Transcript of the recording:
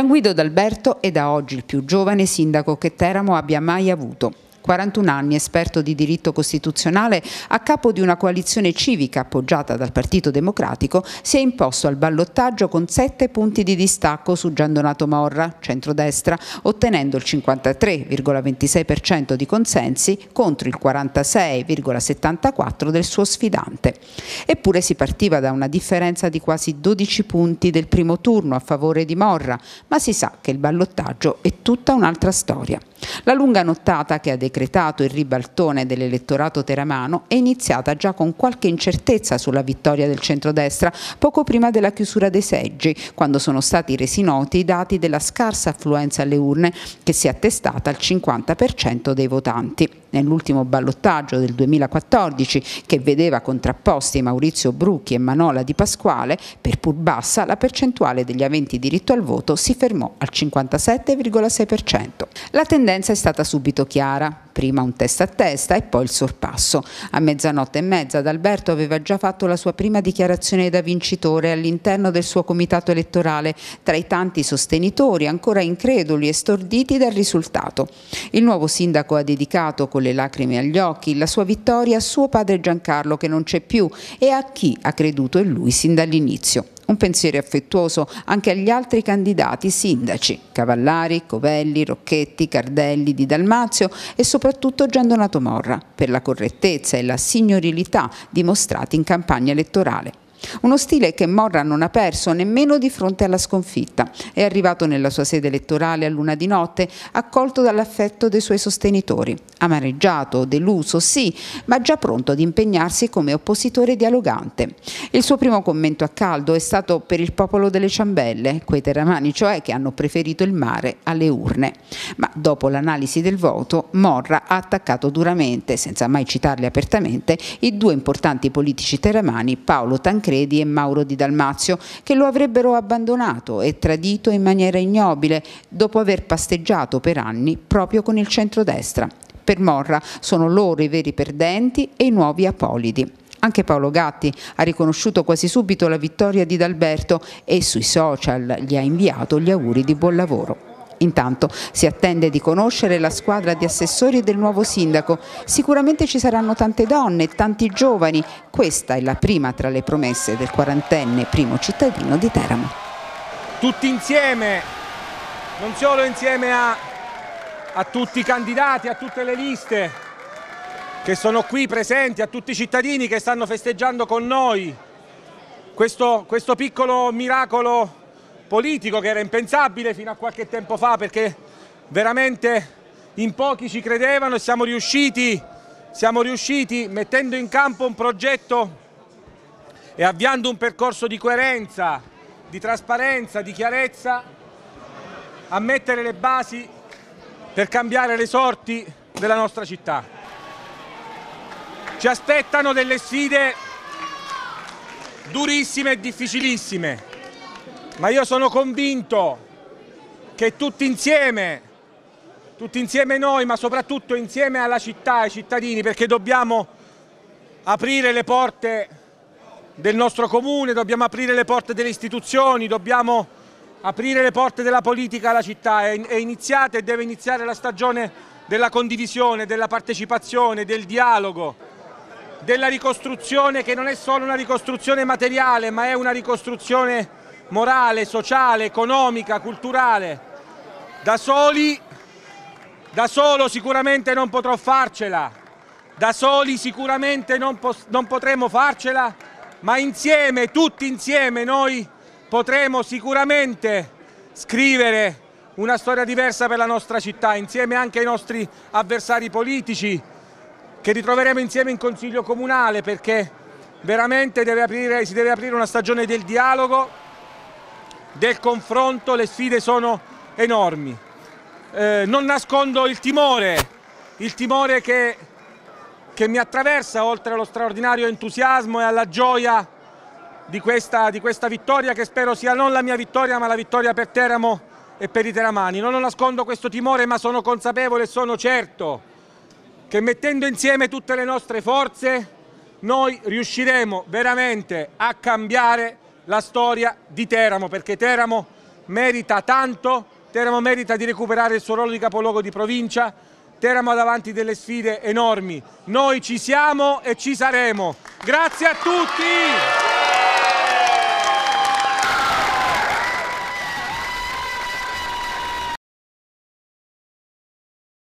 Gian Guido D'Alberto è da oggi il più giovane sindaco che Teramo abbia mai avuto. 41 anni, esperto di diritto costituzionale, a capo di una coalizione civica appoggiata dal Partito Democratico, si è imposto al ballottaggio con 7 punti di distacco su Gian Donato Morra, centrodestra, ottenendo il 53,26% di consensi contro il 46,74% del suo sfidante. Eppure si partiva da una differenza di quasi 12 punti del primo turno a favore di Morra, ma si sa che il ballottaggio è tutta un'altra storia. La lunga nottata che ha decretato decretato il ribaltone dell'elettorato teramano, è iniziata già con qualche incertezza sulla vittoria del centrodestra poco prima della chiusura dei seggi, quando sono stati resi noti i dati della scarsa affluenza alle urne che si è attestata al 50% dei votanti. Nell'ultimo ballottaggio del 2014, che vedeva contrapposti Maurizio Brucchi e Manola Di Pasquale, per pur bassa la percentuale degli aventi diritto al voto si fermò al 57,6%. La tendenza è stata subito chiara prima un testa a testa e poi il sorpasso. A mezzanotte e mezza Adalberto aveva già fatto la sua prima dichiarazione da vincitore all'interno del suo comitato elettorale, tra i tanti sostenitori ancora increduli e storditi dal risultato. Il nuovo sindaco ha dedicato con le lacrime agli occhi la sua vittoria a suo padre Giancarlo che non c'è più e a chi ha creduto in lui sin dall'inizio. Un pensiero affettuoso anche agli altri candidati sindaci, Cavallari, Covelli, Rocchetti, Cardelli, Di Dalmazio e soprattutto Gian Donato Morra, per la correttezza e la signorilità dimostrati in campagna elettorale. Uno stile che Morra non ha perso nemmeno di fronte alla sconfitta. È arrivato nella sua sede elettorale a luna di notte, accolto dall'affetto dei suoi sostenitori. Amareggiato, deluso, sì, ma già pronto ad impegnarsi come oppositore dialogante. Il suo primo commento a caldo è stato per il popolo delle ciambelle, quei terramani cioè che hanno preferito il mare alle urne. Ma dopo l'analisi del voto, Morra ha attaccato duramente, senza mai citarli apertamente, i due importanti politici terramani Paolo Tanchini Tancredi e Mauro di Dalmazio, che lo avrebbero abbandonato e tradito in maniera ignobile dopo aver pasteggiato per anni proprio con il centrodestra. Per Morra sono loro i veri perdenti e i nuovi apolidi. Anche Paolo Gatti ha riconosciuto quasi subito la vittoria di D'Alberto e sui social gli ha inviato gli auguri di buon lavoro. Intanto si attende di conoscere la squadra di assessori del nuovo sindaco. Sicuramente ci saranno tante donne, tanti giovani. Questa è la prima tra le promesse del quarantenne primo cittadino di Teramo. Tutti insieme, non solo insieme a, a tutti i candidati, a tutte le liste che sono qui presenti, a tutti i cittadini che stanno festeggiando con noi questo, questo piccolo miracolo politico che era impensabile fino a qualche tempo fa perché veramente in pochi ci credevano e siamo riusciti, siamo riusciti mettendo in campo un progetto e avviando un percorso di coerenza, di trasparenza, di chiarezza a mettere le basi per cambiare le sorti della nostra città. Ci aspettano delle sfide durissime e difficilissime ma io sono convinto che tutti insieme, tutti insieme noi, ma soprattutto insieme alla città, ai cittadini, perché dobbiamo aprire le porte del nostro comune, dobbiamo aprire le porte delle istituzioni, dobbiamo aprire le porte della politica alla città. È iniziata e deve iniziare la stagione della condivisione, della partecipazione, del dialogo, della ricostruzione che non è solo una ricostruzione materiale, ma è una ricostruzione morale, sociale, economica, culturale. Da soli, da solo sicuramente non potrò farcela, da soli sicuramente non, non potremo farcela, ma insieme, tutti insieme noi potremo sicuramente scrivere una storia diversa per la nostra città, insieme anche ai nostri avversari politici, che ritroveremo insieme in Consiglio Comunale, perché veramente deve aprire, si deve aprire una stagione del dialogo del confronto, le sfide sono enormi. Eh, non nascondo il timore, il timore che, che, mi attraversa oltre allo straordinario entusiasmo e alla gioia di questa, di questa vittoria che spero sia non la mia vittoria ma la vittoria per Teramo e per i teramani. Non nascondo questo timore ma sono consapevole e sono certo che mettendo insieme tutte le nostre forze noi riusciremo veramente a cambiare la storia di Teramo, perché Teramo merita tanto, Teramo merita di recuperare il suo ruolo di capoluogo di provincia, Teramo ha davanti delle sfide enormi, noi ci siamo e ci saremo. Grazie a tutti!